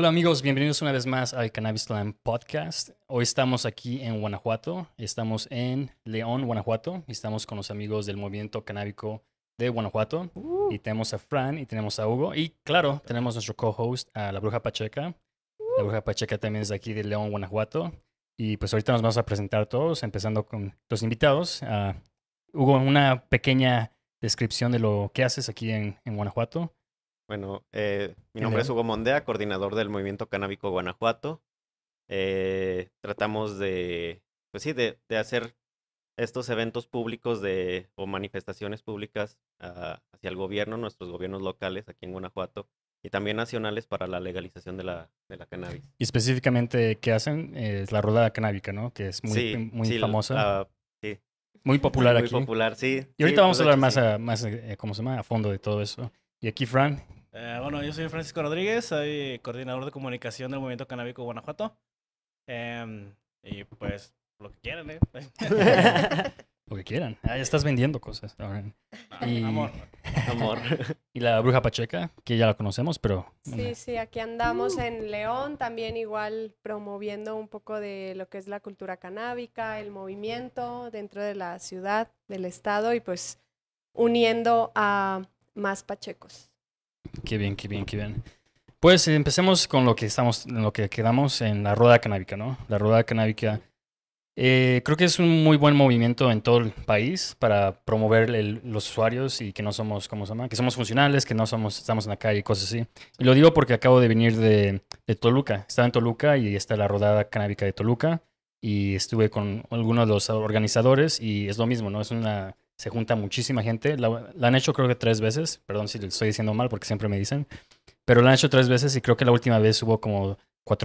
Hola amigos, bienvenidos una vez más al Cannabis Podcast. Hoy estamos aquí en Guanajuato, estamos en León, Guanajuato, y estamos con los amigos del movimiento canábico de Guanajuato. Uh. Y tenemos a Fran y tenemos a Hugo. Y claro, tenemos nuestro co-host, a la Bruja Pacheca. Uh. La Bruja Pacheca también es de aquí de León, Guanajuato. Y pues ahorita nos vamos a presentar todos, empezando con los invitados. Ah, Hugo, una pequeña descripción de lo que haces aquí en Guanajuato bueno, eh, mi nombre es Hugo Mondea, coordinador del Movimiento Canábico Guanajuato. Eh, tratamos de, pues sí, de, hacer estos eventos públicos de, o manifestaciones públicas ah, hacia el gobierno, nuestros gobiernos locales aquí en Guanajuato y también nacionales para la legalización de la, de la cannabis. Y específicamente, ¿qué hacen? Es la rodada canábica, ¿no? Que es muy, muy famosa. sí. Muy ah, popular aquí. Muy popular, sí. Y ahorita vamos a hablar más, más eh, ¿cómo se llama? a fondo de todo eso. Y aquí, Fran, eh, bueno, yo soy Francisco Rodríguez, soy coordinador de comunicación del Movimiento Canábico Guanajuato. Em, y pues, lo que quieran, ¿eh? lo que quieran. Ah, estás vendiendo cosas. Ah, amor. Amor. y la Bruja Pacheca, que ya la conocemos, pero... Sí, sí, aquí andamos en León, también igual promoviendo un poco de lo que es la cultura canábica, el movimiento dentro de la ciudad, del estado, y pues uniendo a más pachecos. Qué bien, qué bien, qué bien. Pues empecemos con lo que estamos, en lo que quedamos en la rueda canábica, ¿no? La rueda canábica. Eh, creo que es un muy buen movimiento en todo el país para promover los usuarios y que no somos, ¿cómo se llama? Que somos funcionales, que no somos, estamos en la calle y cosas así. Y lo digo porque acabo de venir de, Toluca. Estaba en Toluca y está la rodada canábica de Toluca y estuve con algunos de los organizadores y es lo mismo, ¿no? Es una se junta muchísima gente. La, han hecho creo que tres veces, perdón si lo estoy diciendo mal porque siempre me dicen, pero la han hecho tres veces y creo que la última vez hubo como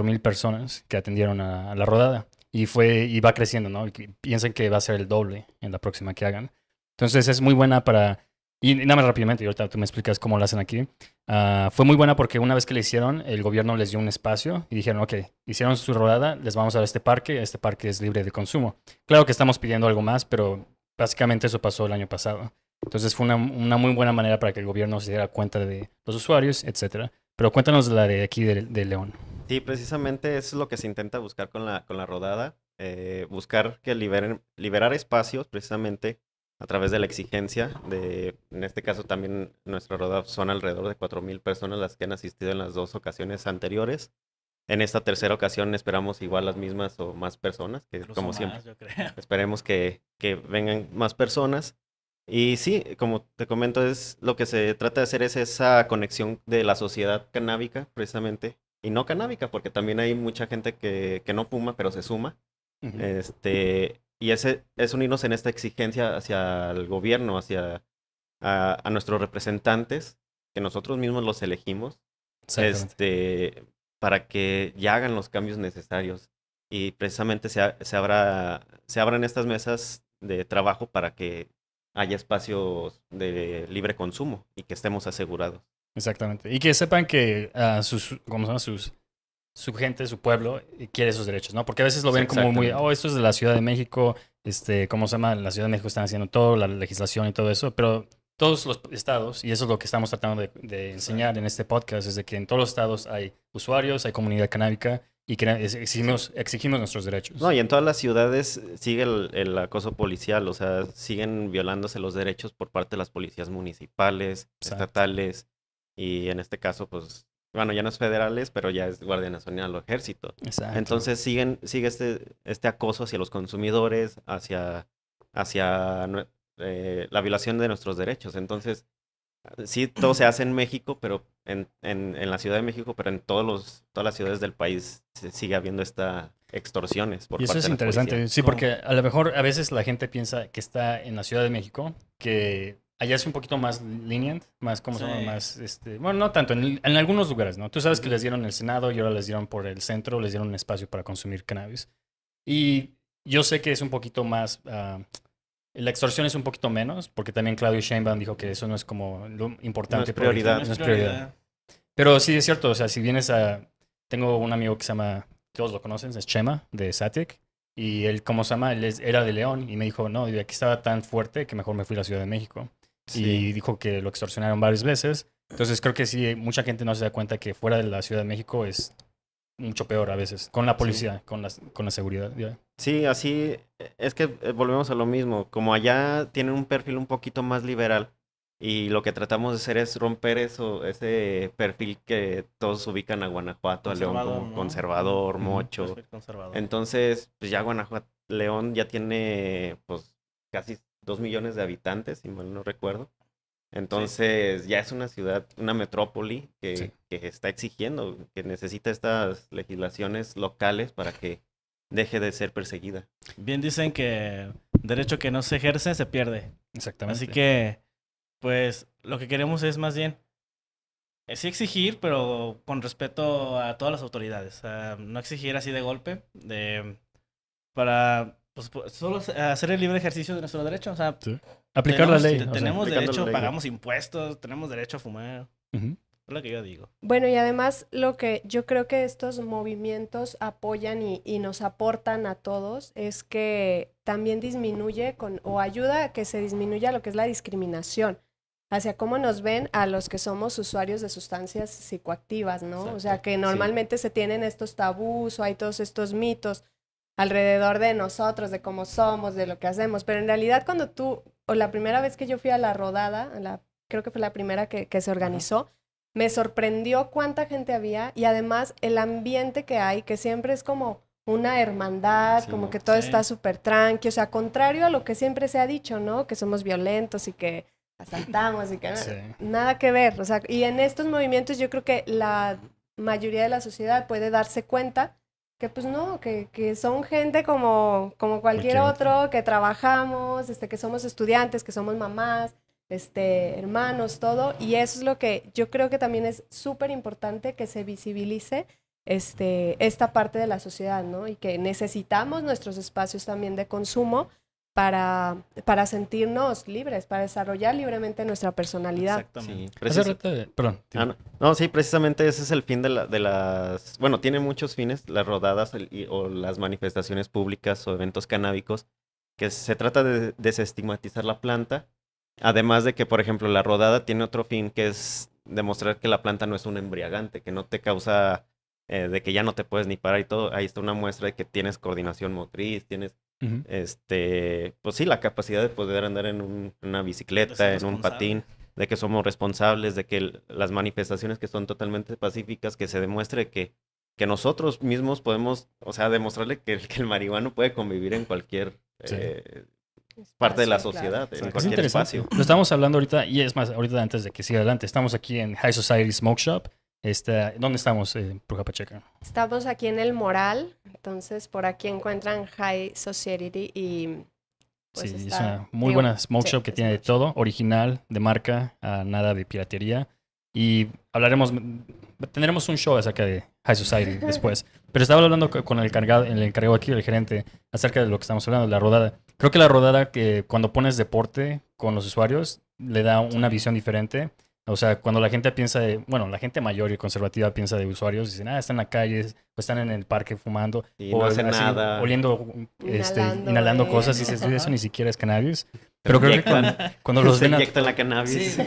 mil personas que atendieron a, la rodada y, fue, y va creciendo, ¿no? Y piensan que va a ser el doble en la próxima que hagan. Entonces es muy buena para... Y nada más rápidamente, y ahorita tú me explicas cómo lo hacen aquí. Ah, fue muy buena porque una vez que le hicieron, el gobierno les dio un espacio y dijeron, ok, hicieron su rodada, les vamos a dar este parque, este parque es libre de consumo. Claro que estamos pidiendo algo más, pero Básicamente eso pasó el año pasado. Entonces fue una, muy buena manera para que el gobierno se diera cuenta de los usuarios, etcétera. Pero cuéntanos la de aquí de, León. Sí, precisamente eso es lo que se intenta buscar con la, con la rodada. Eh, buscar que liberen, liberar espacios precisamente a través de la exigencia de, en este caso también nuestra rodada son alrededor de 4.000 personas las que han asistido en las dos ocasiones anteriores. En esta tercera ocasión esperamos igual las mismas o más personas, que como siempre. Esperemos que, que, vengan más personas. Y sí, como te comento, es lo que se trata de hacer es esa conexión de la sociedad canábica, precisamente, y no canábica, porque también hay mucha gente que, que no fuma, pero se suma. Este, y ese es unirnos en esta exigencia hacia el gobierno, hacia a, a nuestros representantes, que nosotros mismos los elegimos. Este, para que ya hagan los cambios necesarios. Y precisamente se, se, abra, se abran estas mesas de trabajo para que haya espacios de libre consumo y que estemos asegurados. Exactamente. Y que sepan que a ah, sus, ¿cómo son? sus su gente, su pueblo, eh, quiere esos derechos, ¿no? Porque a veces lo ven como muy, oh, esto es de la Ciudad de México, este, ¿cómo se llama? En la Ciudad de México están haciendo todo, la legislación y todo eso, pero todos los estados, y eso es lo que estamos tratando de, enseñar en este podcast, es de que en todos los estados hay usuarios, hay comunidad canábica y que exigimos, exigimos nuestros derechos. No, y en todas las ciudades sigue el, acoso policial, o sea, siguen violándose los derechos por parte de las policías municipales, estatales, y en este caso, pues, bueno, ya no es federales, pero ya es Guardia Nacional o Ejército. Exacto. Entonces siguen, sigue este, este acoso hacia los consumidores, hacia, hacia eh, la violación de nuestros derechos. Entonces, sí, todo se hace en México, pero en, la Ciudad de México, pero en todos todas las ciudades del país sigue habiendo esta extorsiones. Por y eso es interesante, sí, porque a lo mejor a veces la gente piensa que está en la Ciudad de México, que allá es un poquito más lenient, más como son más, este, bueno, no tanto, en, algunos lugares, ¿no? Tú sabes que les dieron el Senado y ahora les dieron por el centro, les dieron un espacio para consumir cannabis. Y yo sé que es un poquito más ah, la extorsión es un poquito menos, porque también Claudio Sheinbaum dijo que eso no es como lo importante. No es prioridad. es prioridad. Pero sí, es cierto. O sea, si vienes a... Tengo un amigo que se llama... Todos lo conocen, es Chema, de Satic. Y él, como se llama, él era de León. Y me dijo, no, aquí estaba tan fuerte que mejor me fui a la Ciudad de México. Y dijo que lo extorsionaron varias veces. Entonces creo que sí, mucha gente no se da cuenta que fuera de la Ciudad de México es mucho peor a veces con la policía, con, la, con la seguridad. Sí, así es que eh, volvemos a lo mismo. Como allá tienen un perfil un poquito más liberal y lo que tratamos de hacer es romper eso, ese perfil que todos ubican a Guanajuato, a León como conservador, mocho. Entonces, pues ya Guanajuato, León ya tiene pues casi dos millones de habitantes, si mal no recuerdo. Entonces ya es una ciudad, una metrópoli que, está exigiendo, que necesita estas legislaciones locales para que deje de ser perseguida. Bien dicen que derecho que no se ejerce se pierde. Exactamente. Así que, pues lo que queremos es más bien, eh, sí exigir, pero con respeto a todas las autoridades. no exigir así de golpe, de, para pues, pues, solo hacer el libre ejercicio de nuestro derecho. O sea, aplicar la ley. Tenemos derecho, pagamos impuestos, tenemos derecho a fumar. Es lo que yo digo. Bueno, y además lo que yo creo que estos movimientos apoyan y, nos aportan a todos es que también disminuye con, o ayuda a que se disminuya lo que es la discriminación hacia cómo nos ven a los que somos usuarios de sustancias psicoactivas, ¿no? o sea, que normalmente se tienen estos tabús o hay todos estos mitos alrededor de nosotros, de cómo somos, de lo que hacemos. Pero en realidad cuando tú, o la primera vez que yo fui a la rodada, la, creo que fue la primera que, se organizó, me sorprendió cuánta gente había y además el ambiente que hay, que siempre es como una hermandad, como que todo está súper tranquilo... o sea, contrario a lo que siempre se ha dicho, ¿no? Que somos violentos y que asaltamos y que nada que ver, o sea, y en estos movimientos yo creo que la mayoría de la sociedad puede darse cuenta que pues no, que, son gente como, como cualquier otro, que trabajamos, este, que somos estudiantes, que somos mamás, este, hermanos, todo. Y eso es lo que yo creo que también es súper importante que se visibilice este, esta parte de la sociedad, ¿no? Y que necesitamos nuestros espacios también de consumo para, para sentirnos libres, para desarrollar libremente nuestra personalidad. Exactamente. Ah, no. sí, precisamente ese es el fin de, la, de las... Bueno, tiene muchos fines, las rodadas o las manifestaciones públicas o eventos canábicos, que se trata de desestigmatizar la planta, además de que, por ejemplo, la rodada tiene otro fin que es demostrar que la planta no es un embriagante, que no te causa... Eh, de que ya no te puedes ni parar y todo, ahí está una muestra de que tienes coordinación motriz, tienes este, pues sí, la capacidad de poder andar en una bicicleta, en un patín, de que somos responsables, de que las manifestaciones que son totalmente pacíficas, que se demuestre que, que nosotros mismos podemos, o sea, demostrarle que, el marihuano puede convivir en cualquier eh, parte de la sociedad, en cualquier espacio. Lo estamos hablando ahorita, y es más, ahorita antes de que siga adelante, estamos aquí en High Society Smoke Shop este, ¿Dónde estamos, eh, Bruja Pacheca? Estamos aquí en El Moral, entonces por aquí encuentran High Society y... Pues, sí, es una muy buena smoke shop que tiene de todo, original, de marca, nada de piratería. Y hablaremos, tendremos un show acerca de High Society después. Pero estaba hablando con el encargado, el encargado aquí, el gerente, acerca de lo que estamos hablando, la rodada. Creo que la rodada, que cuando pones deporte con los usuarios, le da una visión diferente o sea, cuando la gente piensa de, bueno, la gente mayor y conservativa piensa de usuarios, dicen, ah, está en la calle, pues están en el parque fumando o no hacen nada. oliendo, este, inhalando, cosas y dices, eso ni siquiera es cannabis. Pero creo que cuando, los se ven a... la cannabis.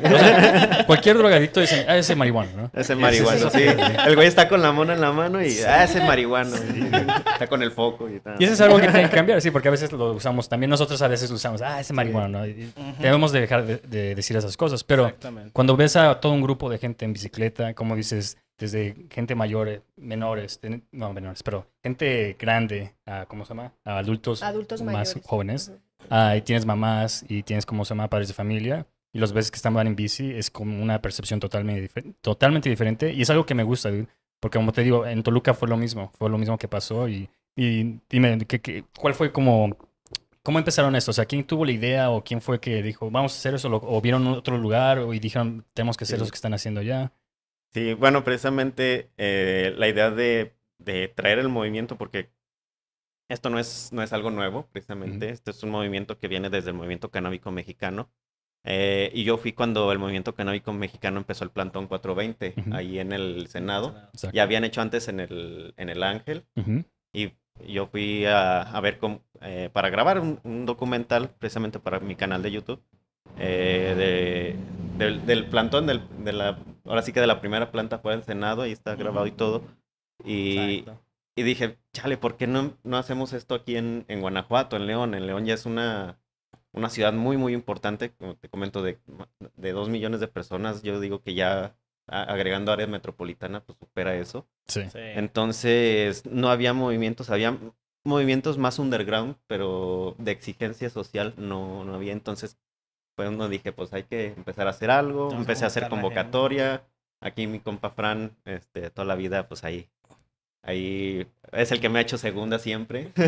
cualquier drogadito dice, ah, ese marihuana, ¿no? Ese marihuana, sí. El güey está con la mona en la mano y, ah, ese marihuano. Está con el foco y tal. Y eso es algo que tiene que cambiar, sí, porque a veces lo usamos, también nosotros a veces usamos, ah, ese marihuana, ¿no? debemos dejar de, decir esas cosas, pero cuando ves a todo un grupo de gente en bicicleta, ¿cómo dices, desde gente mayor, eh, menores, no menores, pero gente grande, ah, ¿cómo se llama? A ah, adultos, más jóvenes. Ahí tienes mamás y tienes, ¿cómo se llama? Padres de familia. Y los veces que están en bici es como una percepción totalmente, totalmente diferente. Y es algo que me gusta, porque como te digo, en Toluca fue lo mismo, fue lo mismo que pasó. Y, dime, cuál fue como... ¿Cómo empezaron esto? O sea, ¿quién tuvo la idea o quién fue que dijo, vamos a hacer eso? ¿O, vieron otro lugar y dijeron, tenemos que hacer los que están haciendo allá? Sí, bueno, precisamente eh, la idea de, traer el movimiento, porque esto no es, no es algo nuevo, precisamente, este es un movimiento que viene desde el movimiento canábico mexicano. Eh, y yo fui cuando el movimiento canábico mexicano empezó el plantón 420, ahí en el Senado. Ya habían hecho antes en el, en el Ángel. Y yo fui a, ver eh, para grabar un, documental precisamente para mi canal de YouTube de del, plantón, de la, ahora sí que de la primera planta fue el Senado, ahí está grabado y todo. Y, dije, chale, ¿por qué no, no hacemos esto aquí en, en, Guanajuato, en León? En León ya es una, una ciudad muy, muy importante, como te comento, de, de dos millones de personas. Yo digo que ya agregando áreas metropolitanas, pues supera eso. Entonces, no había movimientos, había movimientos más underground, pero de exigencia social no, no había. Entonces, pues no dije, pues hay que empezar a hacer algo, empecé a hacer convocatoria. Aquí mi compa Fran, este, toda la vida, pues ahí, ahí es el que me ha hecho segunda siempre. sí,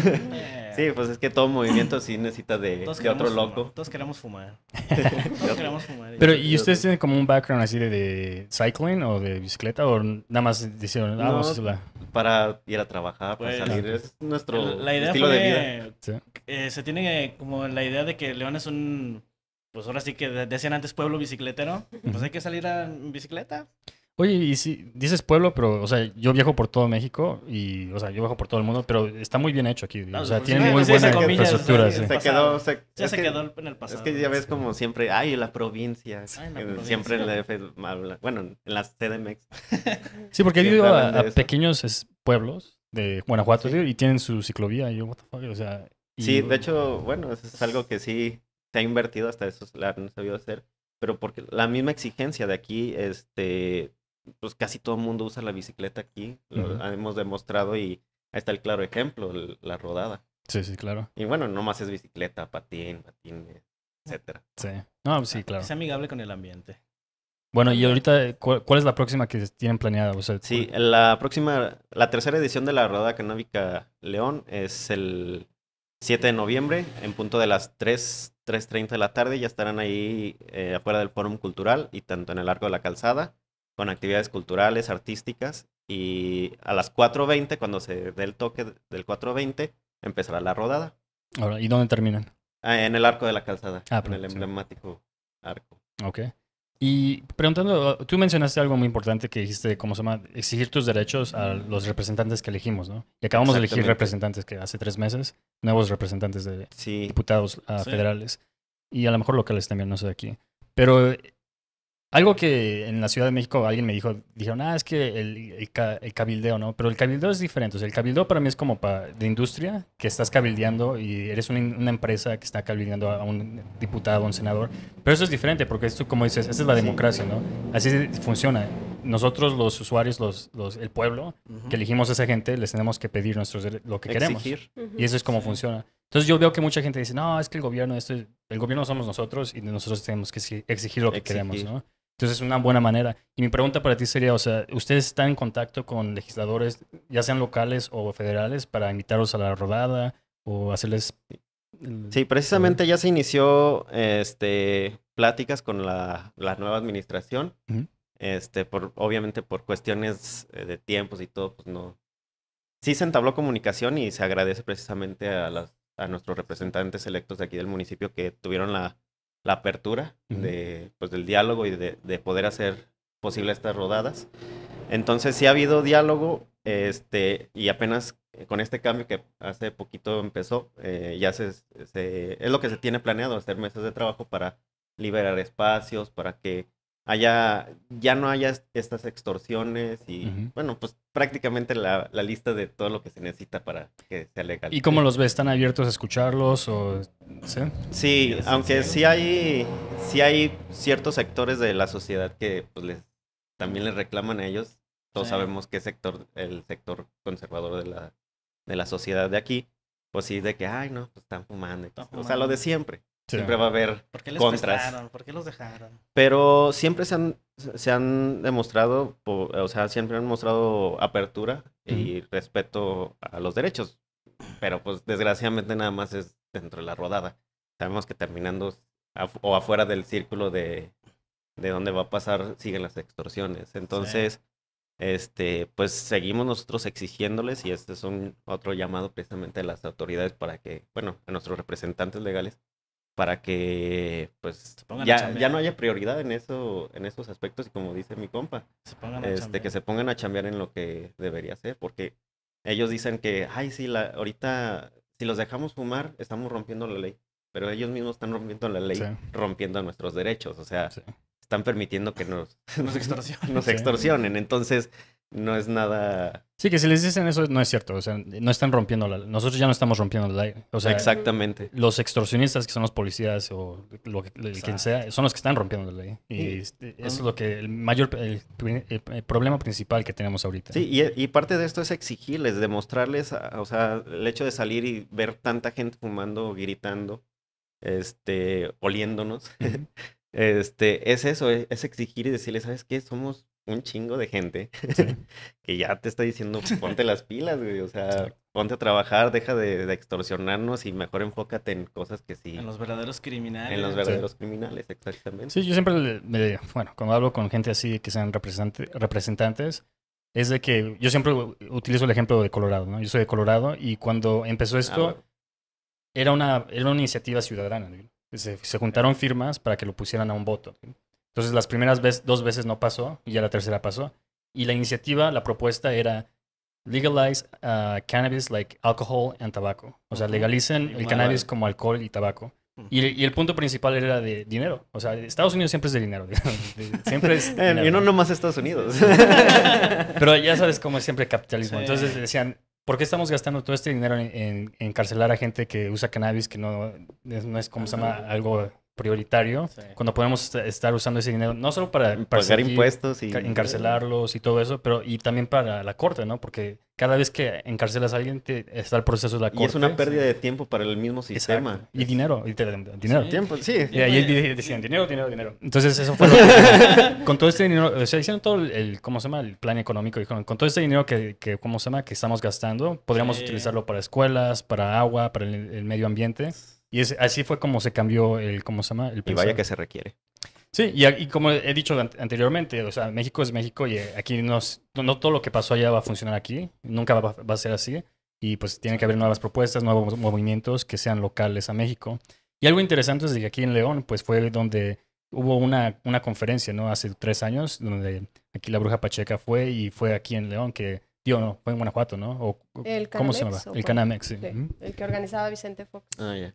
eh. pues es que todo movimiento sí necesita de, otro loco. Todos queremos fumar. Todos queremos fumar. Pero, ¿y ustedes tienen como un background así de, de cycling o de bicicleta o nada más dijeron, no, ah, vamos a Para ir a trabajar, para pues, salir, es nuestro estilo de vida. se tiene como la idea de que León es un pues ahora sí que decían antes pueblo bicicletero, pues hay que salir a bicicleta. Oye, y si dices pueblo, pero, o sea, yo viajo por todo México y, o sea, yo viajo por todo el mundo, pero está muy bien hecho aquí. o sea, pues tiene muy buena infraestructura. se quedó, quedó en el pasado. Es que ya ves como siempre, ay, la provincia. Siempre en la F, bueno, en las CDMX. Sí, porque he ido a, pequeños pueblos de Guanajuato y tienen su ciclovía. o sea. sí, de hecho, bueno, es algo que sí ha invertido, hasta eso la han sabido hacer, pero porque la misma exigencia de aquí, este, pues casi todo el mundo usa la bicicleta aquí, lo hemos demostrado y ahí está el claro ejemplo, la rodada. Sí, sí, claro. Y bueno, no más es bicicleta, patín, patín, etcétera. Sí. No, pues sí, ah, claro. Es amigable con el ambiente. Bueno, y ahorita, ¿cuál, es la próxima que tienen planeada? O sí, la próxima, la tercera edición de la Rodada Canábica León es el 7 de noviembre en punto de las 3 3.30 de la tarde ya estarán ahí eh, afuera del Fórum Cultural y tanto en el Arco de la Calzada, con actividades culturales, artísticas. Y a las 4.20, cuando se dé el toque del 4.20, empezará la rodada. Ahora, ¿y dónde terminan? Ah, en el Arco de la Calzada, ah, en el emblemático arco. Ok. Y preguntando, tú mencionaste algo muy importante que dijiste, ¿cómo se llama? Exigir tus derechos a los representantes que elegimos, ¿no? Y acabamos de elegir representantes que hace tres meses, nuevos representantes de diputados ah, federales y a lo mejor locales también, no sé de aquí. Pero algo que en la Ciudad de México alguien me dijo, dijeron, ah, es que el, cabildeo, ¿no? Pero el cabildeo es diferente. O sea, el cabildeo para mí es como para de industria, que estás cabildeando y eres una, empresa que está cabildeando a un diputado, a un senador. Pero eso es diferente, porque esto, como dices, esa es la democracia, ¿no? Así funciona. Nosotros, los usuarios, los, el pueblo, que elegimos a esa gente, les tenemos que pedir nuestros, lo que queremos. Y eso es como funciona. Entonces yo veo que mucha gente dice, no, es que el gobierno, esto, el gobierno somos nosotros y nosotros tenemos que exigir lo que queremos, ¿no? Entonces es una buena manera. Y mi pregunta para ti sería, o sea, ¿ustedes están en contacto con legisladores, ya sean locales o federales, para invitarlos a la rodada o hacerles... Sí, precisamente ya se inició este, pláticas con la, nueva administración. este, por, obviamente por cuestiones eh, de tiempos y todo, pues no. Sí se entabló comunicación y se agradece precisamente a, las, a nuestros representantes electos de aquí del municipio que tuvieron la, la apertura de, pues, del diálogo y de, poder hacer posible estas rodadas. Entonces sí ha habido diálogo este, y apenas con este cambio que hace poquito empezó, eh, ya se, es lo que se tiene planeado, hacer meses de trabajo para liberar espacios, para que haya, ya no haya estas extorsiones y, bueno, pues prácticamente la, lista de todo lo que se necesita para que sea legal. ¿Y cómo los ves? ¿Están abiertos a escucharlos o...? Sí, sí aunque sí hay, sí hay ciertos sectores de la sociedad que pues, les, también les reclaman a ellos. Todos sabemos que sector, el sector conservador de la, de la sociedad de aquí, pues sí, de que, ay, no, pues están fumando. o sea, lo de siempre. Siempre va a haber ¿Por qué les contras. ¿Por qué los dejaron? Pero siempre se han, se han demostrado, o sea, siempre han mostrado apertura y respeto a los derechos. Pero pues desgraciadamente nada más es dentro de la rodada. Sabemos que terminando o afuera del círculo de, de donde va a pasar siguen las extorsiones. Entonces, este, pues seguimos nosotros exigiéndoles y este es un otro llamado precisamente a las autoridades para que, bueno, a nuestros representantes legales para que pues ya, ya, no haya prioridad en eso en esos aspectos y como dice mi compa este que se pongan a chambear en lo que debería ser porque ellos dicen que ay sí la ahorita si los dejamos fumar estamos rompiendo la ley pero ellos mismos están rompiendo la ley rompiendo nuestros derechos o sea están permitiendo que nos nos extorsionen, nos extorsionen. entonces no es nada. Sí, que si les dicen eso no es cierto, o sea, no están rompiendo la nosotros ya no estamos rompiendo la ley. O sea, Exactamente. Los extorsionistas que son los policías o lo quien sea, son los que están rompiendo la ley. Y eh, este, eso um, es lo que el mayor el, problema principal que tenemos ahorita. Sí, y, y, parte de esto es exigirles, demostrarles, o sea, el hecho de salir y ver tanta gente fumando, gritando, este, oliéndonos. Este, es eso, es exigir y decirles ¿sabes qué? Somos un chingo de gente que ya te está diciendo, ponte las pilas, güey. O sea, ponte a trabajar, deja de, extorsionarnos y mejor enfócate en cosas que sí. En los verdaderos criminales. En los verdaderos criminales, exactamente. Sí, yo siempre me, bueno, cuando hablo con gente así que sean representantes, es de que yo siempre utilizo el ejemplo de Colorado, ¿no? Yo soy de Colorado y cuando empezó ah, esto, era, una, era una iniciativa ciudadana. Se, juntaron firmas para que lo pusieran a un voto. Entonces las primeras vez, dos veces no pasó y ya la tercera pasó. Y la iniciativa, la propuesta era legalize uh, cannabis like alcohol and tabaco. O sea, legalicen el cannabis como alcohol y tabaco. y, el punto principal era de dinero. O sea, Estados Unidos siempre es de dinero. siempre es eh, y no nomás Estados Unidos. Pero ya sabes cómo es siempre capitalismo. Entonces decían, ¿por qué estamos gastando todo este dinero en, encarcelar a gente que usa cannabis que no, no es, como se llama, algo prioritario cuando podemos estar usando ese dinero no solo para pagar impuestos y encarcelarlos y todo eso pero y también para la corte no porque cada vez que encarcelas a alguien está el proceso de la corte y es una pérdida de tiempo para el mismo sistema y dinero y dinero tiempo sí y ahí decían dinero dinero dinero entonces eso fue con todo este dinero o sea hicieron todo el cómo se llama el plan económico con todo este dinero que, que cómo se llama que estamos gastando podríamos utilizarlo para escuelas para agua para el, el medio ambiente y es, así fue como se cambió el, ¿cómo se llama? El y vaya que se requiere. Sí, y, como he dicho anteriormente, o sea, México es México y eh, aquí no, no todo lo que pasó allá va a funcionar aquí, nunca va, a ser así. Y pues tiene que haber nuevas propuestas, nuevos movimientos que sean locales a México. Y algo interesante es que aquí en León, pues fue donde hubo una, conferencia, ¿no? Hace tres años, donde aquí la bruja Pacheca fue y fue aquí en León que Digo, no, fue en Guanajuato, ¿no? O, ¿Cómo se llama? El Canamex, El que organizaba Vicente Fox. Ah, ya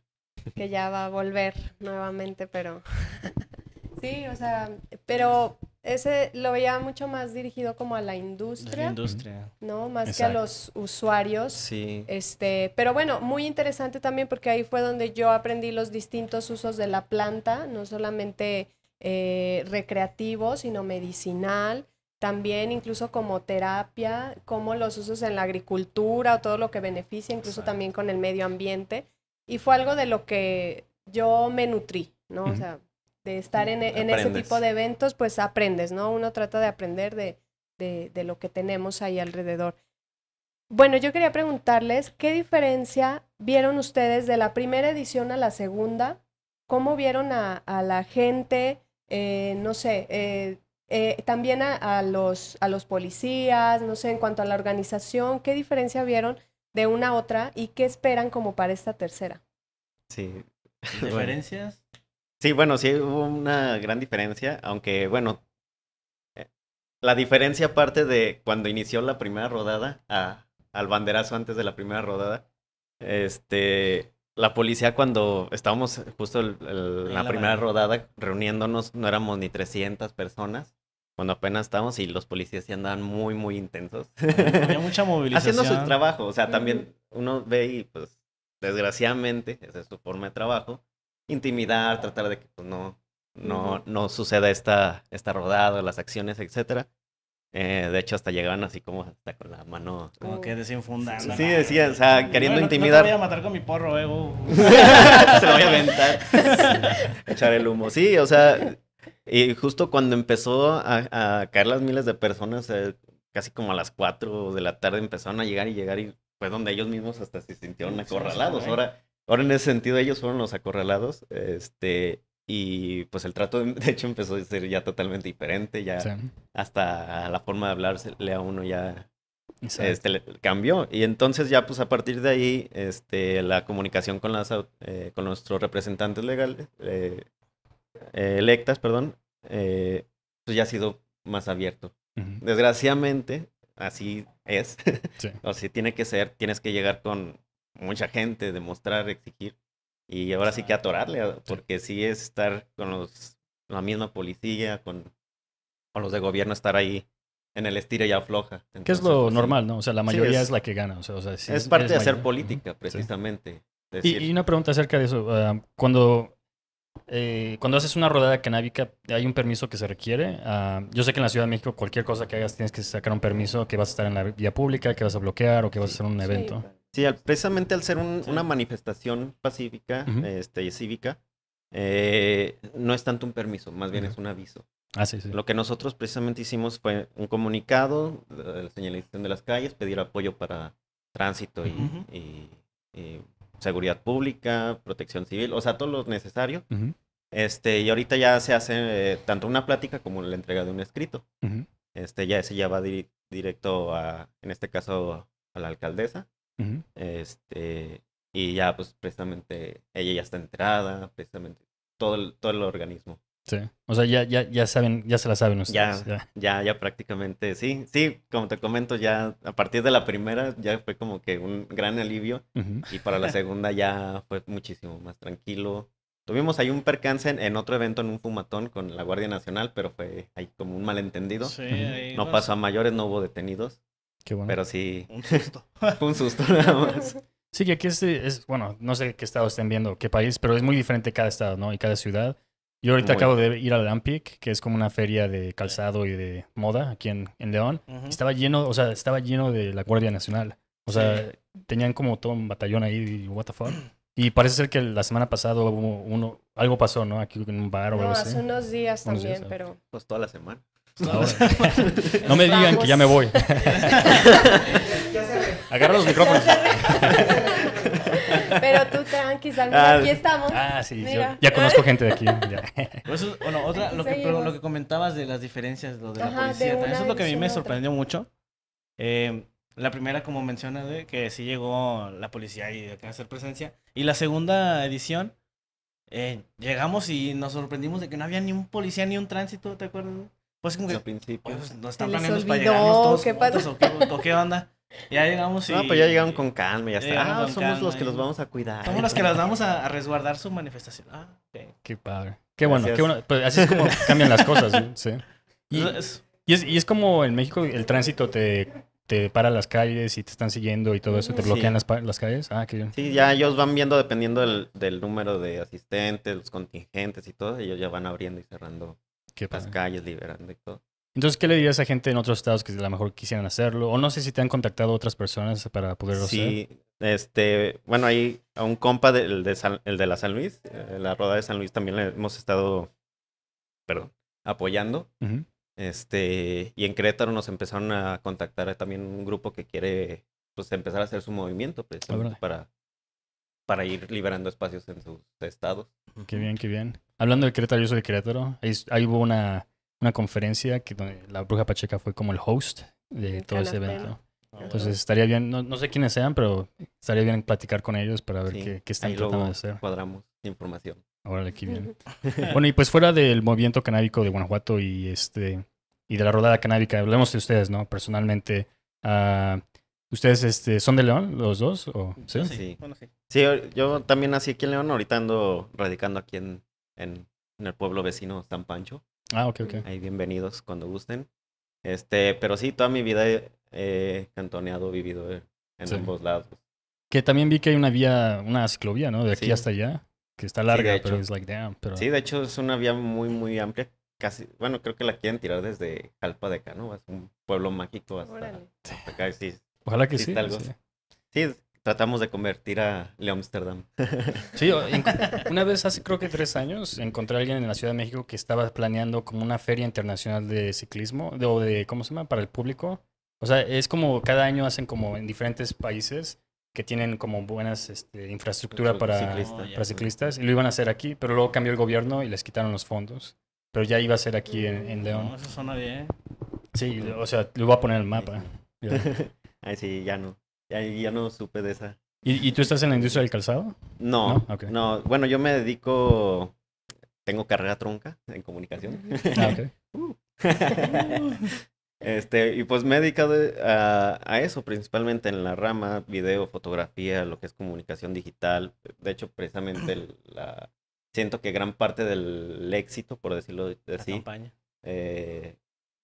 que ya va a volver nuevamente, pero sí, o sea, pero ese lo veía mucho más dirigido como a la industria, industria. ¿no? Más que a los usuarios. Sí. Este, pero bueno, muy interesante también porque ahí fue donde yo aprendí los distintos usos de la planta, no solamente eh, recreativo, sino medicinal, también incluso como terapia, como los usos en la agricultura o todo lo que beneficia, incluso también con el medio ambiente. Y fue algo de lo que yo me nutrí, ¿no? O sea, de estar en, ese tipo de eventos, pues aprendes, ¿no? Uno trata de aprender de, lo que tenemos ahí alrededor. Bueno, yo quería preguntarles, ¿qué diferencia vieron ustedes de la primera edición a la segunda? ¿Cómo vieron a, la gente? Eh, no sé, eh, eh, también los, a los policías, no sé, en cuanto a la organización, ¿qué diferencia vieron de una otra y qué esperan como para esta tercera. Sí. ¿Diferencias? Sí, bueno, sí hubo una gran diferencia, aunque bueno, eh, la diferencia parte de cuando inició la primera rodada a, al banderazo antes de la primera rodada. Este, la policía cuando estábamos justo en la, primera rodada reuniéndonos, no éramos ni 300 personas cuando apenas estamos y los policías ya andaban muy, muy intensos. Había mucha movilización. Haciendo su trabajo, o sea, también uno ve y pues desgraciadamente, esa es su forma de trabajo, intimidar, tratar de que pues, no, no, no suceda esta, esta rodada, las acciones, etcétera. Eh, de hecho, hasta llegaban así como hasta con la mano. Como que desinfundando. Sí, decía, o sea, queriendo intimidar. No voy a matar con mi porro, ego. Eh, Se lo voy a aventar. Echar el humo. Sí, o sea, y justo cuando empezó a, caer las miles de personas, eh, casi como a las 4 de la tarde empezaron a llegar y llegar y fue donde ellos mismos hasta se sintieron acorralados. Ahora, ahora en ese sentido ellos fueron los acorralados, este, y pues el trato de, hecho empezó a ser ya totalmente diferente, ya hasta la forma de hablarse le a uno ya este, cambió. Y entonces ya pues a partir de ahí, este, la comunicación con, las, eh, con nuestros representantes legales eh, eh, electas, perdón, eh, pues ya ha sido más abierto. Desgraciadamente, así es. o sea, tiene que ser, tienes que llegar con mucha gente, demostrar, exigir. Y ahora sí que atorarle, ah, porque sí es estar con los, la misma policía, con, con los de gobierno, estar ahí en el estilo y afloja. qué que es lo pues, normal, ¿no? O sea, la mayoría es, la que gana. es, parte de hacer política, precisamente. Y, una pregunta acerca de eso. Ah, cuando eh, cuando haces una rodada canábica, hay un permiso que se requiere. Ah, yo sé que en la Ciudad de México cualquier cosa que hagas tienes que sacar un permiso, que vas a estar en la vía pública, que vas a bloquear o que vas a hacer un evento. Sí, precisamente al ser una manifestación pacífica, este, y cívica, eh, no es tanto un permiso, más bien es un aviso. Ah, sí, Lo que nosotros precisamente hicimos fue un comunicado, la eh, señalización de las calles, pedir apoyo para tránsito y seguridad pública, protección civil, o sea, todo lo necesario. Este, y ahorita ya se hace eh, tanto una plática como la entrega de un escrito. Este, ya ese ya va directo a, en este caso, a la alcaldesa. Este, y ya, pues, precisamente, ella ya está enterada, precisamente, todo todo el organismo. Sí. O sea, ya, ya, ya saben, ya se la saben ustedes. Ya, ya, prácticamente, sí. Sí, como te comento, ya a partir de la primera ya fue como que un gran alivio. Y para la segunda ya fue muchísimo más tranquilo. Tuvimos ahí un percance en, otro evento, en un fumatón con la Guardia Nacional, pero fue ahí como un malentendido. no pasó a mayores, no hubo detenidos. Qué bueno. Pero sí. Un susto. un susto nada más. Sí, que aquí es, es, bueno, no sé qué estado estén viendo, qué país, pero es muy diferente cada estado, ¿no? Y cada ciudad. Yo ahorita acabo de ir al Lampic, que es como una feria de calzado y de moda aquí en, León. Estaba lleno, o sea, estaba lleno de la Guardia Nacional. O sea, tenían como todo un batallón ahí, de what the fuck. Y parece ser que la semana pasada hubo uno, algo pasó, ¿no? Aquí en un bar o algo así. hace unos días también, pero... Pues toda la semana. no me digan que ya me voy. Agarra los micrófonos. Pero tú tranqui, Salvador, ah, aquí estamos. Ah, sí, ya conozco gente de aquí. Pues bueno, otra, lo que, comentabas de las diferencias, lo de la policía, eso es lo que a mí me sorprendió mucho. Eh, la primera, como mencionas, que sí llegó la policía y acá hacer presencia. Y la segunda edición, eh, llegamos y nos sorprendimos de que no había ni un policía ni un tránsito, ¿te acuerdas? Pues como que... Al principio. Pues, nos están planeando para llegarnos todos ¿qué, juntos, o qué onda. Ya llegamos y... No, pues ya llegaron con calma, ya, está. Ah, somos los que los vamos a cuidar. Somos los que las vamos a, resguardar su manifestación. Ah, ok. Qué padre. Qué bueno, qué bueno. Pues así es como cambian las cosas, sí. Y, es, como en México el tránsito te te para las calles y te están siguiendo y todo eso, te bloquean las, calles. Ah, qué bien. Sí, ya ellos van viendo dependiendo del, del, número de asistentes, los contingentes y todo, ellos ya van abriendo y cerrando las calles, liberando y todo. Entonces, ¿qué le dirías a gente en otros estados que a lo mejor quisieran hacerlo? O no sé si te han contactado otras personas para poderlo hacer. Sí, este, bueno, hay a un compa del de, el de la San Luis, eh, la Roda de San Luis también le hemos estado, perdón, apoyando. Este, y en Querétaro nos empezaron a contactar también un grupo que quiere, pues, empezar a hacer su movimiento para, para ir liberando espacios en sus estados. Qué bien, qué bien. Hablando de Querétaro, yo soy de Querétaro. ahí hubo una una conferencia que donde la Bruja Pacheca fue como el host de todo ese evento. Entonces estaría bien, no, sé quiénes sean, pero estaría bien platicar con ellos para ver qué, están tratando de hacer. Cuadramos información. Ahora aquí viene. bueno, y pues fuera del movimiento canábico de Guanajuato y este y de la rodada canábica, hablemos de ustedes, ¿no? Personalmente, ah, ¿ustedes este, son de León, los dos? ¿sí? yo también nací aquí en León, ahorita ando radicando aquí en, en el pueblo vecino San Pancho. Ah, ok, ok. Ahí bienvenidos cuando gusten. Este, pero sí, toda mi vida he cantoneado, vivido eh, en ambos lados. Que también vi que hay una vía, una ciclovía, ¿no? De aquí hasta allá, que está larga, pero es like damn. Sí, de hecho es una vía muy, muy amplia. Casi, bueno, creo que la quieren tirar desde Jalpa de Canoas, un pueblo mágico hasta, acá. Ojalá que sí. sí tratamos de convertir a león Sí, una vez hace creo que tres años encontré a alguien en la Ciudad de México que estaba planeando como una feria internacional de ciclismo, o de, ¿cómo se llama? Para el público. O sea, es como cada año hacen como en diferentes países que tienen como buenas este, infraestructura para, ciclistas y lo iban a hacer aquí, pero luego cambió el gobierno y les quitaron los fondos. Pero ya iba a ser aquí en, León. No, eso suena bien. Sí, o sea, lo voy a poner el mapa. Ahí sí, ya no. Ya, ya no supe de esa. ¿Y, tú estás en la industria del calzado? No, no, Bueno, yo me dedico, tengo carrera tronca en comunicación. Ah, uh. este, y pues me he dedicado eh, a, eso, principalmente en la rama, video, fotografía, lo que es comunicación digital. De hecho, precisamente la, siento que gran parte del éxito, por decirlo así, eh,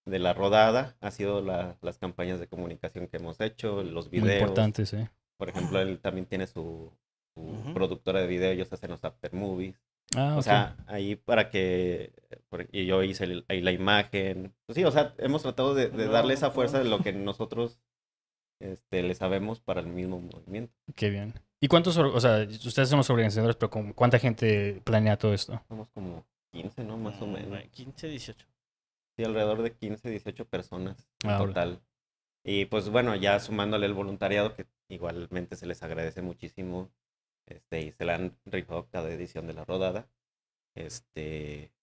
de la rodada ha sido las campañas de comunicación que hemos hecho, los videos. Muy importantes, ¿eh? Por ejemplo, él también tiene su, productora de video, ellos hacen los after movies. Ah, o sea, ahí para que. Y yo hice ahí la imagen. Pues sí, o sea, hemos tratado de, darle esa fuerza de lo que nosotros este, le sabemos para el mismo movimiento. Qué bien. ¿Y cuántos, o sea, ustedes son los organizadores, pero ¿cuánta gente planea todo esto? Somos como 15, ¿no? Más o mm, menos. 15, 18 alrededor de 15, 18 personas en total. Y pues bueno, ya sumándole el voluntariado, que igualmente se les agradece muchísimo, este, y se la han rifado cada edición de la rodada. Este,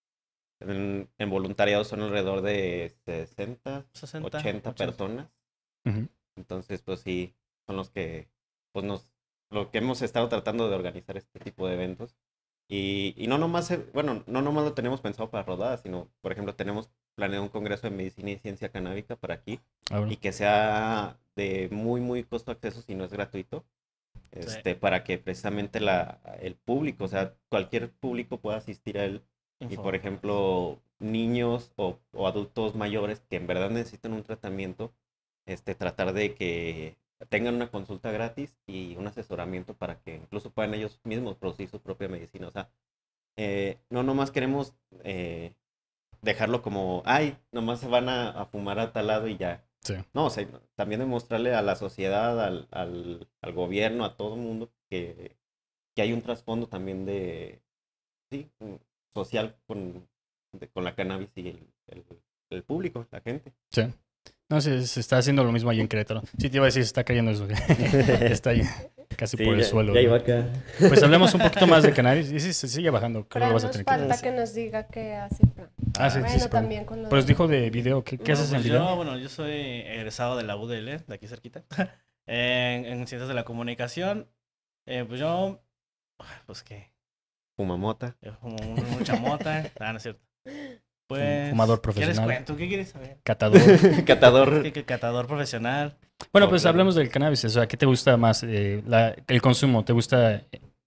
en, voluntariado son alrededor de 60, 80, personas. Entonces, pues sí, son los que, pues nos, lo que hemos estado tratando de organizar este tipo de eventos. Y, y no nomás, eh, bueno, no nomás lo tenemos pensado para rodadas, sino, por ejemplo, tenemos planeo un congreso de medicina y ciencia canábica para aquí ah, y que sea de muy, muy costo acceso si no es gratuito. Este, para que precisamente la, el público, o sea, cualquier público pueda asistir a él. Y por ejemplo, niños o, o, adultos mayores que en verdad necesitan un tratamiento, este, tratar de que tengan una consulta gratis y un asesoramiento para que incluso puedan ellos mismos producir su propia medicina. O sea, eh, no nomás queremos eh, dejarlo como, ay, nomás se van a, fumar a tal lado y ya. Sí. No, o sea, también demostrarle a la sociedad, al, al, gobierno, a todo el mundo que, que, hay un trasfondo también de, sí, social con, con la cannabis y el, el, público, la gente. Sí. No, se, se está haciendo lo mismo ahí en Querétaro. Sí, te iba a decir, se está cayendo eso. está ahí casi por el suelo. Pues hablemos un poquito más de cannabis. Y sí, se sigue bajando. Creo que vas a tener falta que, nos diga qué hace Ah, sí, bueno, sí, dijo de video, ¿qué, haces pues video? Yo, bueno, yo soy egresado de la UDL, de aquí cerquita, en, Ciencias de la Comunicación. Eh, pues yo, ah, pues qué... Fuma mota. fumo mucha mota. ah, no es cierto. Pues, Fumador profesional. ¿Qué ¿Qué quieres saber? Catador. catador. catador profesional. Bueno, pues hablemos del cannabis. O sea, ¿qué te gusta más? Eh, el consumo. ¿Te gusta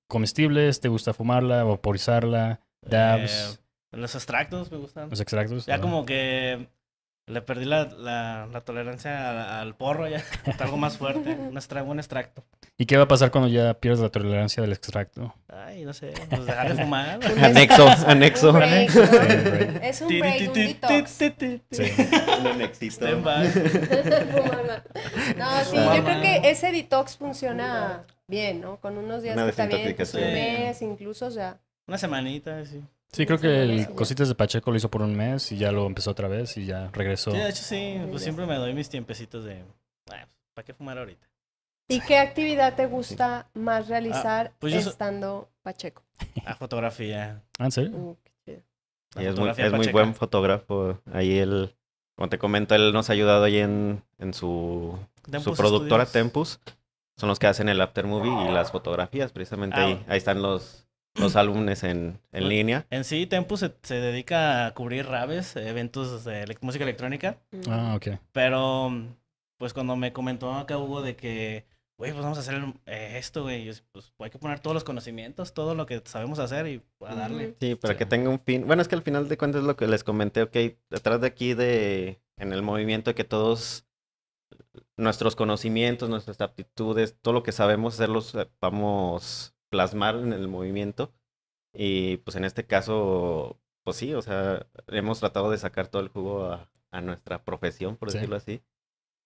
comestibles? ¿Te gusta fumarla, vaporizarla, eh, dabs? Los extractos me gustan. Los extractos. Ya como que le perdí la, la, tolerancia al, porro, ya. algo más fuerte. Un, un extracto. ¿Y qué va a pasar cuando ya pierdas la tolerancia del extracto? Ay, no sé. Pues dejar de fumar. anexo, anexo. Es un break, un detox. Sí. Un anexito. No, sí, yo creo que ese detox funciona bien, ¿no? Con unos días que está bien, un mes, incluso, ya. Una semanita, sí. Sí, creo que el Cositas de Pacheco lo hizo por un mes y ya lo empezó otra vez y ya regresó. Sí, de hecho sí, ah, pues siempre me doy mis tiempecitos de, bueno, pues, ¿para qué fumar ahorita? ¿Y qué actividad te gusta más realizar ah, pues estando Pacheco? La ah, fotografía. ¿Ah, en serio? Uh, es muy, buen fotógrafo. Ahí él, como te comento, él nos ha ayudado ahí en, su, productora Tempus. Son los que hacen el after movie y las fotografías, precisamente ahí. Ahí están los, los álbumes en, pues, línea. En sí, Tempus se, se, dedica a cubrir raves, eventos de música electrónica. Mm. Ah, ok. Pero, pues cuando me comentó acá Hugo de que, güey, pues vamos a hacer eh, esto, güey, pues hay que poner todos los conocimientos, todo lo que sabemos hacer y a darle. Sí, para que tenga un fin. Bueno, es que al final de cuentas es lo que les comenté, ok, detrás de aquí de, en el movimiento que todos nuestros conocimientos, nuestras aptitudes, todo lo que sabemos hacerlos, eh, vamos plasmar en el movimiento. Y pues en este caso, pues sí, o sea, hemos tratado de sacar todo el jugo a, nuestra profesión, por decirlo así.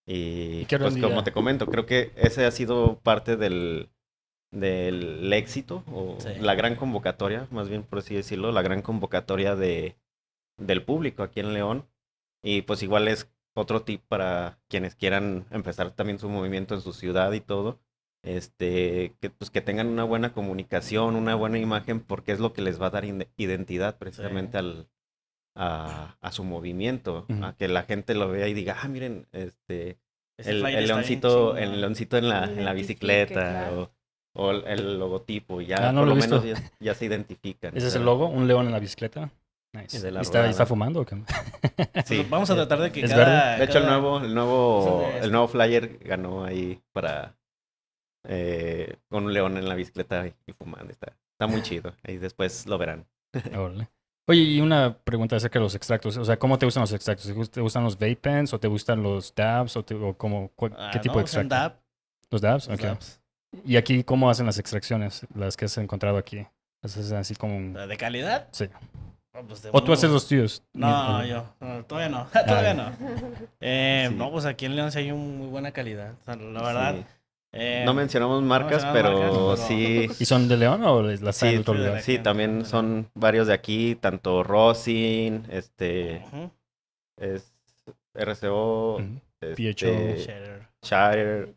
Y, pues como te comento, creo que ese ha sido parte del, del éxito o la gran convocatoria, más bien por así decirlo, la gran convocatoria de, del público aquí en León. Y pues igual es otro tip para quienes quieran empezar también su movimiento en su ciudad y todo este, que, pues, que tengan una buena comunicación, una buena imagen, porque es lo que les va a dar identidad precisamente al, a, su movimiento, a que la gente lo vea y diga, ah, miren, este, el, leoncito, el leoncito en la, en la bicicleta o, el logotipo, ya ah, por lo, menos ya, se identifican. ¿Ese es el logo? ¿Un león en la bicicleta? Nice. ¿Y está, fumando o qué? Sí. Pues vamos a tratar de que cada, De hecho, el nuevo, el nuevo, el este. nuevo flyer ganó ahí para eh, con un león en la bicicleta y fumando. Está, está muy chido. Y después lo verán. Oye, y una pregunta acerca de los extractos. O sea, ¿cómo te gustan los extractos? ¿Te gustan los vape pens o te gustan los dabs o, como, ah, qué tipo de extractos? ¿Los dabs? ¿Y aquí cómo hacen las extracciones? Las que has encontrado aquí. así como... ¿De calidad? Sí. Oh, pues ¿O tú haces los tuyos? No, yo. todavía no. todavía no. Ah, eh, no, pues aquí en León sí hay una muy buena calidad. la verdad... Eh, no mencionamos marcas, pero, sí. ¿Y son de León o las sí, de Toledo. Sí, también son varios de aquí, tanto Rosin, este. es RCO, P.H.O. -huh. este,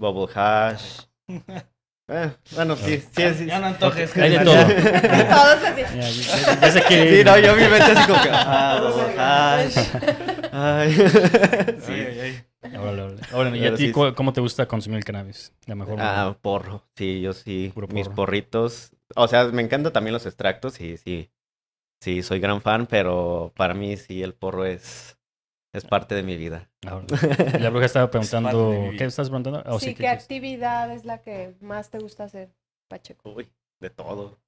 Bubble Hash. Eh, bueno, sí, sí, sí. Ya no antojes. Hay de todo. Todos así. Sí, no, yo mi mente así como que... Ah, Bubble Hash. Ay. Sí, ay, ay. Ahora, ¿y a ti cómo te gusta consumir el cannabis? La mejor ah, porro. Sí, yo sí. mis porritos. O sea, me encantan también los extractos y sí. Sí, soy gran fan, pero para mí sí el porro es. Es parte de mi vida. Ah, la bruja estaba preguntando. ¿Qué estás preguntando? Oh, sí, ¿qué, actividad es la que más te gusta hacer, Pacheco? Uy, de todo.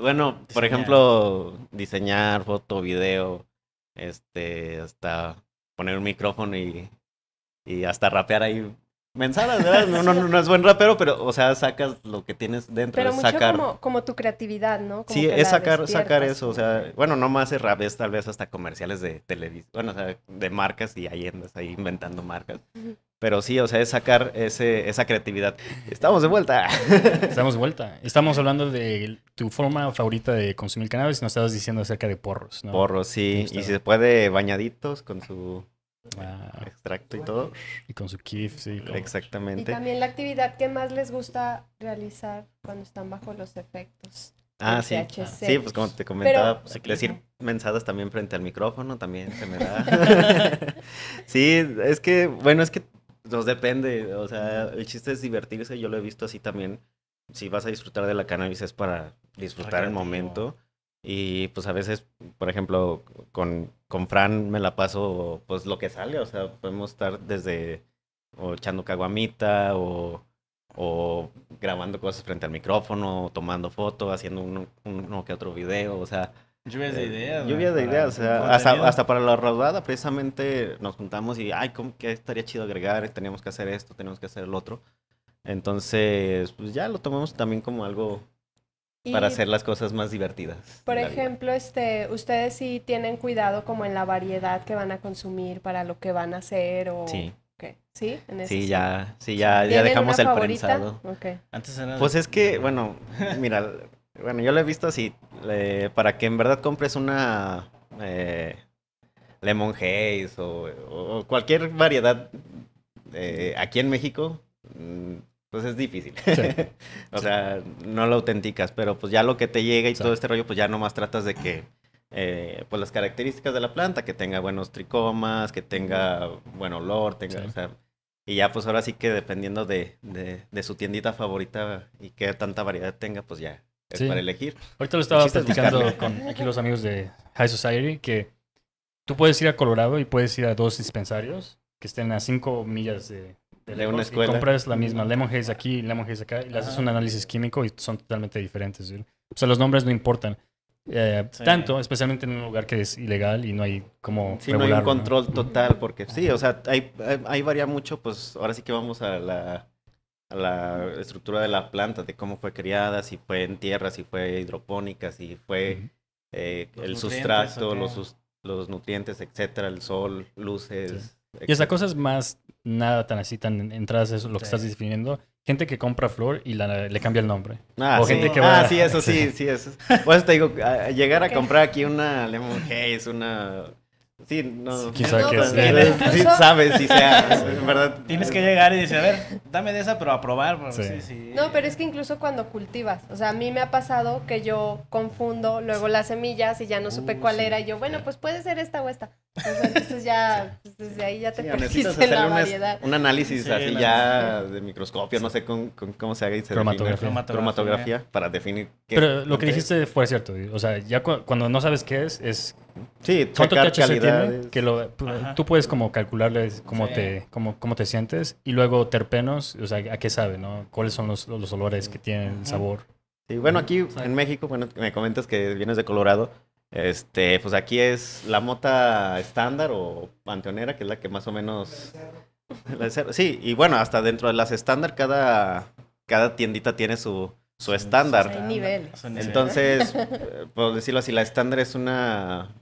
Bueno, por ejemplo, diseñar foto, video, este, hasta poner un micrófono y y hasta rapear ahí mensadas, ¿verdad? No, no, no es buen rapero, pero, o sea, sacas lo que tienes dentro. de mucho sacar... como, tu creatividad, ¿no? sí, es sacar, sacar eso, o sea, bueno, no más es rap, tal vez hasta comerciales de televisión, bueno, o sea, de marcas y ahí andas ahí inventando marcas. Pero sí, o sea, es sacar ese, esa creatividad. Estamos de vuelta. Estamos de vuelta. Estamos hablando de tu forma favorita de consumir cannabis. Nos estabas diciendo acerca de porros, ¿no? Porros, sí. Y si se puede, bañaditos con su Ah. extracto y todo. Y con su kiff sí. Exactamente. Y también la actividad que más les gusta realizar cuando están bajo los efectos. Ah, sí. Sí, pues como te comentaba, pues, decir mensajes mensadas también frente al micrófono también se me da. sí, es que, bueno, es que nos pues, depende. O sea, el chiste es divertirse. Yo lo he visto así también. Si vas a disfrutar de la cannabis es para disfrutar el momento. Y pues a veces, por ejemplo, con con Fran me la paso pues lo que sale, o sea, podemos estar desde o echando caguamita o, grabando cosas frente al micrófono, o tomando fotos, haciendo uno, que otro video, o sea... Lluvias de eh, ideas. lluvias de ideas, o sea, hasta, para la rodada precisamente nos juntamos y, ay, ¿cómo, que estaría chido agregar? Teníamos que hacer esto, tenemos que hacer el otro. Entonces, pues ya lo tomamos también como algo para hacer las cosas más divertidas. Por ejemplo, este, ustedes sí tienen cuidado como en la variedad que van a consumir para lo que van a hacer sí. ¿Sí? sí, ya, sí, ya, ya dejamos el favorita? prensado. Pues de Antes pues es que, bueno, mira, bueno, yo lo he visto así, para que en verdad compres una eh, Lemon Haze o, cualquier variedad eh, aquí en México, mm, pues es difícil. o sea, no lo autenticas, pero pues ya lo que te llega y todo este rollo, pues ya nomás tratas de que, eh, pues las características de la planta, que tenga buenos tricomas, que tenga buen olor, tenga, o sea, y ya pues ahora sí que dependiendo de, su tiendita favorita y qué tanta variedad tenga, pues ya es para elegir. Ahorita lo estaba platicando con aquí los amigos de High Society, que tú puedes ir a Colorado y puedes ir a dos dispensarios que estén a cinco millas de de, una escuela. compras la misma Lemon Haze aquí y Lemon Haze acá y haces un análisis químico y son totalmente diferentes. O sea, los nombres no importan. Eh, tanto, especialmente en un lugar que es ilegal y no hay como. Sí, no hay un control total, porque sí, o sea, ahí varía mucho, pues ahora sí que vamos a la, a la estructura de la planta, de cómo fue criada, si fue en tierra, si fue hidropónica, si fue eh, el sustrato, los, los nutrientes, etcétera, el sol, luces. Y cosa es más, nada tan así, tan entradas, es lo que estás definiendo. Gente que compra flor y le cambia el nombre. Ah, o gente que ah, sí, eso sí, sí, eso. O eso te digo, llegar a comprar aquí una Lemon Haze, una Sí, no. Quizá que sabes, si sea, en verdad. Tienes que llegar y decir, a ver, dame de esa, pero a probar. Pues, no, pero es que incluso cuando cultivas, o sea, a mí me ha pasado que yo confundo luego las semillas y ya no supe uh, cuál era. Y yo, bueno, pues puede ser esta o esta. entonces ya, pues, desde ahí ya te perdiste la variedad. Un, análisis así ya de microscopio, no sé cómo se haga y se cromatografía. Cromatografía, para definir qué. Pero lo que dijiste fue cierto. O sea, ya cuando no sabes qué es, es Sí, ¿Cuánto Que pues, tú puedes como calcularles cómo, te, cómo, cómo, te sientes y luego terpenos, o sea, a qué sabe, ¿no? ¿Cuáles son los, olores que tienen, el sabor? Sí, bueno, aquí en México, bueno, me comentas que vienes de Colorado, este, pues aquí es la mota estándar o panteonera, que es la que más o menos... La de Sí, y bueno, hasta dentro de las estándar cada, cada tiendita tiene su, su estándar. Entonces, eh, por decirlo así, la estándar es una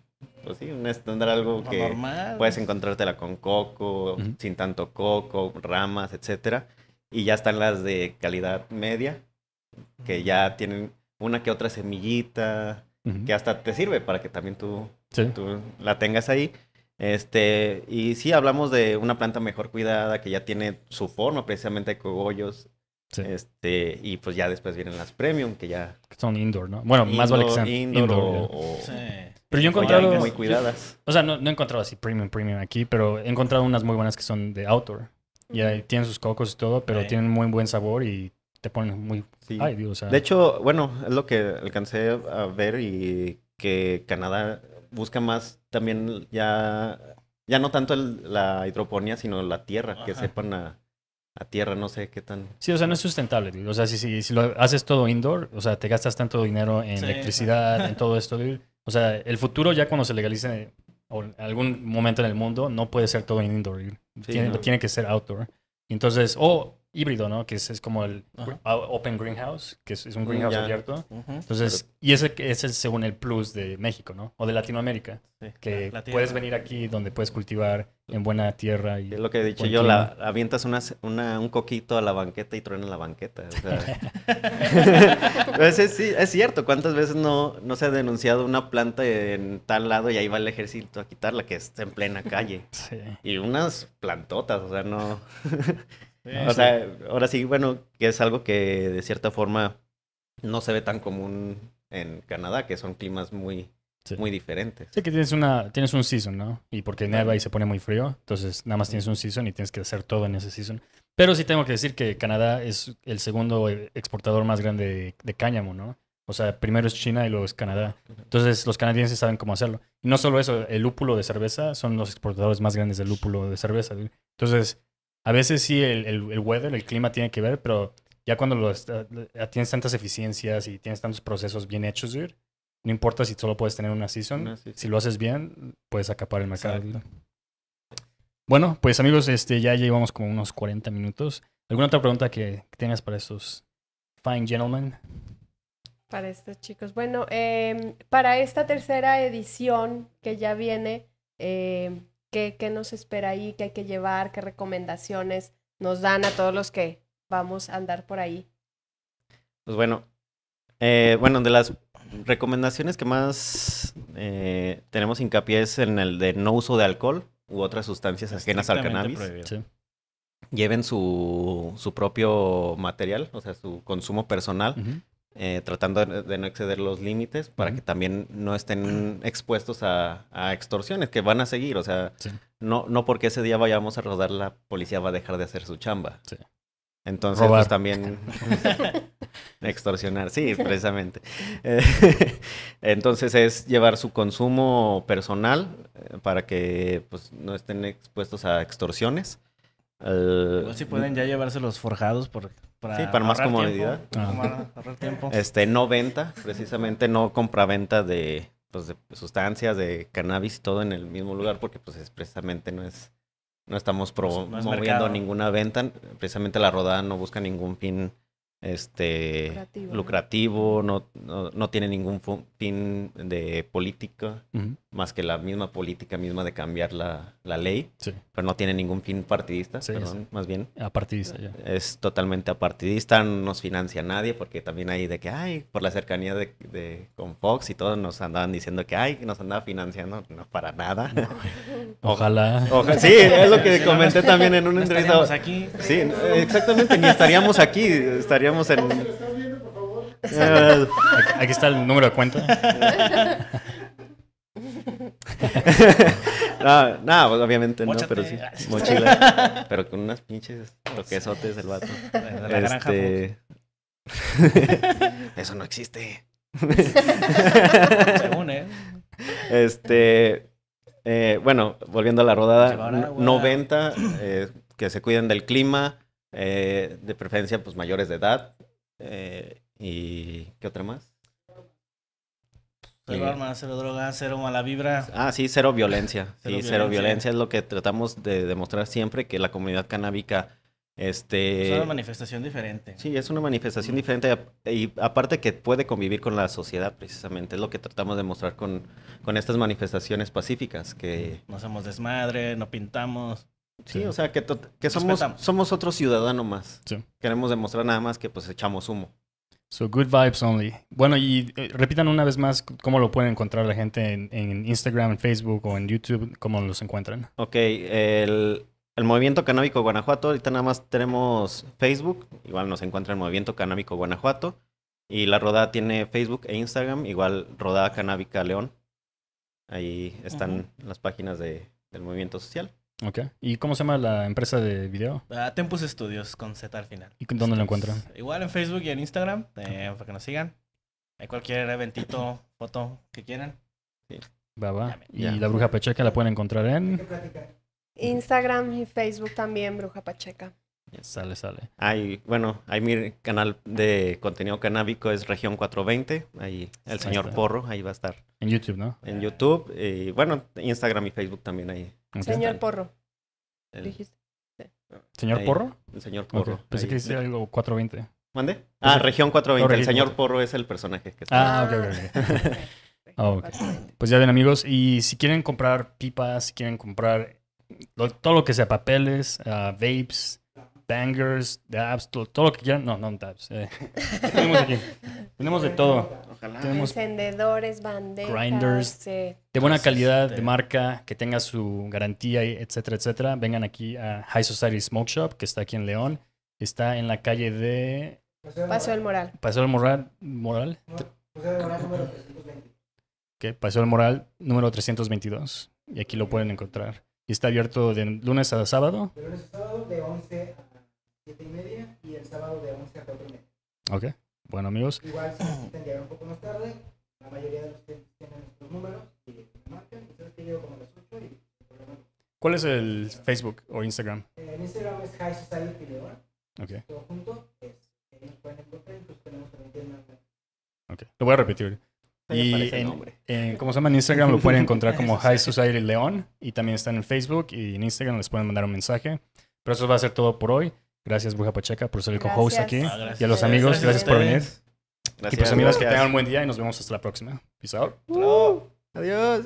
pues sí, un estándar algo que puedes encontrártela con coco, sin tanto coco, ramas, etcétera. Y ya están las de calidad media, que ya tienen una que otra semillita, que hasta te sirve para que también tú, la tengas ahí. Este, y sí, hablamos de una planta mejor cuidada, que ya tiene su forma precisamente de cogollos, este, y pues ya después vienen las premium, que ya. Son indoor, ¿no? Bueno, más vale que sean indoor. Pero yo he encontrado. Muy cuidadas. o sea, no, he encontrado así premium, premium aquí, pero he encontrado unas muy buenas que son de outdoor. Y ahí tienen sus cocos y todo, pero tienen muy buen sabor y te ponen muy. Ay, De hecho, bueno, es lo que alcancé a ver y que Canadá busca más también ya. Ya no tanto la hidroponía, sino la tierra, que sepan a a tierra, no sé qué tan... Sí, o sea, no es sustentable, o sea, si, si, lo haces todo indoor, o sea, te gastas tanto dinero en electricidad, en todo esto, o sea, el futuro ya cuando se legalice en algún momento en el mundo, no puede ser todo indoor, tiene, tiene, que ser outdoor. Entonces, o híbrido, ¿no? Que es, es como el ah, Open Greenhouse, que es, un mm, greenhouse abierto. Entonces, y ese es según el plus de México, ¿no? O de Latinoamérica, que puedes venir aquí donde puedes cultivar en buena tierra. Y es lo que he dicho yo, la, avientas una, una, un coquito a la banqueta y truena la banqueta. O sea. Pues es, cierto, ¿cuántas veces no, no se ha denunciado una planta en tal lado y ahí va el ejército a quitarla, que está en plena calle? Sí. Y unas plantotas, o sea, no... o sea, ahora sí, bueno, que es algo que de cierta forma no se ve tan común en Canadá, que son climas muy, muy diferentes. Sí, que tienes, una, tienes un season, ¿no? Y porque neva y se pone muy frío, entonces nada más tienes un season y tienes que hacer todo en ese season. Pero sí tengo que decir que Canadá es el segundo eh, exportador más grande de, de cáñamo, ¿no? O sea, primero es China y luego es Canadá. Entonces, los canadienses saben cómo hacerlo. Y no solo eso, el lúpulo de cerveza son los exportadores más grandes del lúpulo de cerveza. Entonces, a veces sí, el, weather, el clima tiene que ver, pero ya cuando lo eh, tienes tantas eficiencias y tienes tantos procesos bien hechos, no importa si solo puedes tener una season, si lo haces bien, puedes acapar el mercado. Bueno, pues amigos, este, ya llevamos como unos 40 minutos. ¿Alguna otra pregunta que tengas para estos fine gentlemen? Para estos chicos. Bueno, em, para esta tercera edición que ya viene, eh, ¿Qué, ¿Qué nos espera ahí? ¿Qué hay que llevar? ¿Qué recomendaciones nos dan a todos los que vamos a andar por ahí? Pues bueno, eh, bueno, de las recomendaciones que más eh, tenemos hincapié es en el de no uso de alcohol u otras sustancias ajenas al cannabis. Lleven su, su, propio material, o sea, su consumo personal. Eh, tratando de no exceder los límites para que también no estén expuestos a, extorsiones que van a seguir. O sea, no, no porque ese día vayamos a rodar, la policía va a dejar de hacer su chamba. Entonces, pues, también extorsionar, sí, precisamente. Eh, entonces es llevar su consumo personal eh, para que pues, no estén expuestos a extorsiones ¿O si pueden ya llevarse los forjados por, para, sí, para más comodidad. Este, no venta, precisamente no compraventa de, pues, de sustancias, de cannabis, y todo en el mismo lugar, porque pues es, precisamente no es, no estamos promoviendo ninguna venta. Precisamente la rodada no busca ningún fin este lucrativo, no, no, tiene ningún fin de política más que la misma política misma de cambiar la, ley, pero no tiene ningún fin partidista, perdón, más bien. Apartidista, ya. Es totalmente apartidista, no nos financia nadie, porque también hay de que, ay, por la cercanía de, de con Fox y todo, nos andaban diciendo que, ay, que nos andaba financiando, no, para nada. Ojalá. Sí, es lo que comenté también en una no entrevista. aquí. Sí, exactamente, ni estaríamos aquí, estaríamos en... Eh, aquí está el número de cuenta. no, no, pues, obviamente no, pero sí. Mochila. pero con unas pinches toquesotes el vato. este... Eso no existe. ¿eh? Este. Eh, bueno, volviendo a la rodada, 90, eh, que se cuiden del clima, de preferencia, pues mayores de edad. ¿Y qué otra más? Cero armas, cero drogas, cero mala vibra. Ah, sí, cero violencia. cero cero violencia es lo que tratamos de demostrar siempre, que la comunidad canábica... Este, es una manifestación diferente. Sí, es una manifestación diferente y aparte que puede convivir con la sociedad precisamente, es lo que tratamos de mostrar con, con estas manifestaciones pacíficas que... No somos desmadre, no pintamos. Sí, o sea, que, que somos, somos otro ciudadano más. Queremos demostrar nada más que pues echamos humo. So good vibes only. Bueno, y eh, repitan una vez más cómo lo pueden encontrar la gente en, Instagram, en Facebook o en YouTube, cómo los encuentran. Ok, el, Movimiento Canábico Guanajuato, ahorita nada más tenemos Facebook, igual nos encuentra el Movimiento Canábico Guanajuato. Y la Rodada tiene Facebook e Instagram, igual Rodada Canábica León. Ahí están las páginas del movimiento social. Ok. ¿Y cómo se llama la empresa de video? Ah, Tempus Studios, con Z al final. ¿Y dónde la encuentran? Igual en Facebook y en Instagram, eh, para que nos sigan. Hay cualquier eventito, foto que quieran. Sí. Y la Bruja Pacheca la pueden encontrar en... Instagram y Facebook también, Bruja Pacheca. Sale, sale. bueno, ahí mi canal de contenido canábico, es Región 420. Ahí el señor Porro, ahí va a estar. En YouTube, ¿no? En YouTube. Y bueno, Instagram y Facebook también ahí. Señor Porro. El... Dijiste. ¿Señor Porro? El señor Porro. Pensé que algo 420. ¿Mande? Ah, Región 420. el señor Porro es el personaje que está. Ah, ah, ok, ok. Pues ya ven amigos, y si quieren comprar pipas, si quieren comprar todo lo que sea papeles, ah, vapes, bangers, dabs, todo, todo, lo que quieran. No, no dabs. Eh. tenemos aquí. Tenemos de todo. Ojalá. Tenemos Encendedores, banderas. Grinders. Eh, de buena calidad, de este marca, que tenga su garantía, etcétera, etcétera. Vengan aquí a High Society Smoke Shop, que está aquí en León. Está en la calle de... Paseo del Moral. Paseo del Moral. Moral. Paseo del Moral número 322. Paseo del Moral número 322. Y aquí lo pueden encontrar. Y está abierto de lunes a sábado. De lunes sábado de 11 a 7 y media y el sábado de 11 a 4 y Ok, bueno amigos. Igual si te llegar un poco más tarde, la mayoría de ustedes tienen nuestros números y me marcan, entonces que llego como a las 8 y... ¿Cuál es el Facebook o Instagram? Eh, en Instagram es High Society León. Ok. Todo junto, es, ahí eh, nos pueden encontrar, pues, tenemos también tienda. Ok, lo voy a repetir. Y en, en, eh, ¿cómo se llama? En Instagram lo pueden encontrar como High Society León. Y también están en Facebook y en Instagram les pueden mandar un mensaje. Pero eso va a ser todo por hoy. Gracias, Bruja Pacheca, por ser el co-host aquí. Ah, y a los amigos, gracias, por venir. Gracias, y pues, amigos, que tengan un buen día y nos vemos hasta la próxima. Peace uh, Adiós.